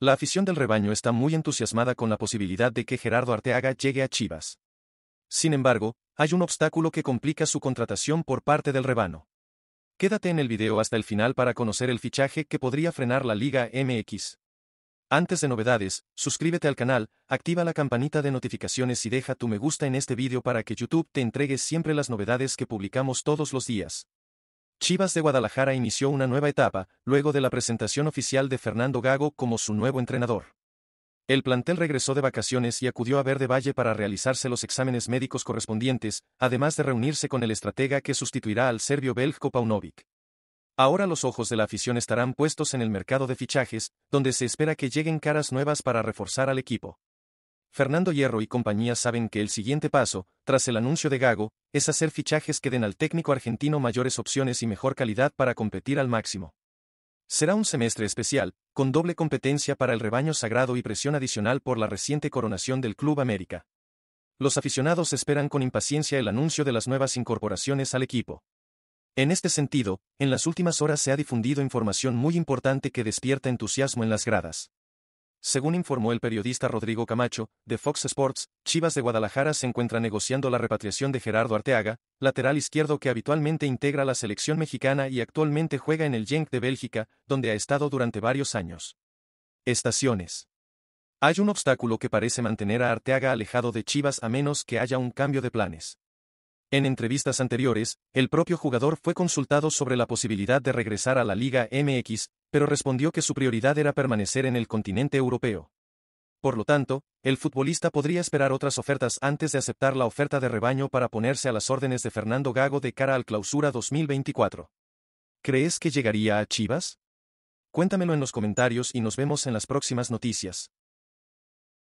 La afición del rebaño está muy entusiasmada con la posibilidad de que Gerardo Arteaga llegue a Chivas. Sin embargo, hay un obstáculo que complica su contratación por parte del rebano. Quédate en el video hasta el final para conocer el fichaje que podría frenar la Liga MX. Antes de novedades, suscríbete al canal, activa la campanita de notificaciones y deja tu me gusta en este video para que YouTube te entregue siempre las novedades que publicamos todos los días. Chivas de Guadalajara inició una nueva etapa, luego de la presentación oficial de Fernando Gago como su nuevo entrenador. El plantel regresó de vacaciones y acudió a Verde Valle para realizarse los exámenes médicos correspondientes, además de reunirse con el estratega que sustituirá al serbio Belko Paunovic. Ahora los ojos de la afición estarán puestos en el mercado de fichajes, donde se espera que lleguen caras nuevas para reforzar al equipo. Fernando Hierro y compañía saben que el siguiente paso, tras el anuncio de Gago, es hacer fichajes que den al técnico argentino mayores opciones y mejor calidad para competir al máximo. Será un semestre especial, con doble competencia para el rebaño sagrado y presión adicional por la reciente coronación del Club América. Los aficionados esperan con impaciencia el anuncio de las nuevas incorporaciones al equipo. En este sentido, en las últimas horas se ha difundido información muy importante que despierta entusiasmo en las gradas. Según informó el periodista Rodrigo Camacho, de Fox Sports, Chivas de Guadalajara se encuentra negociando la repatriación de Gerardo Arteaga, lateral izquierdo que habitualmente integra la selección mexicana y actualmente juega en el Genk de Bélgica, donde ha estado durante varios años. Estaciones. Hay un obstáculo que parece mantener a Arteaga alejado de Chivas a menos que haya un cambio de planes. En entrevistas anteriores, el propio jugador fue consultado sobre la posibilidad de regresar a la Liga MX, pero respondió que su prioridad era permanecer en el continente europeo. Por lo tanto, el futbolista podría esperar otras ofertas antes de aceptar la oferta de rebaño para ponerse a las órdenes de Fernando Gago de cara al clausura 2024. ¿Crees que llegaría a Chivas? Cuéntamelo en los comentarios y nos vemos en las próximas noticias.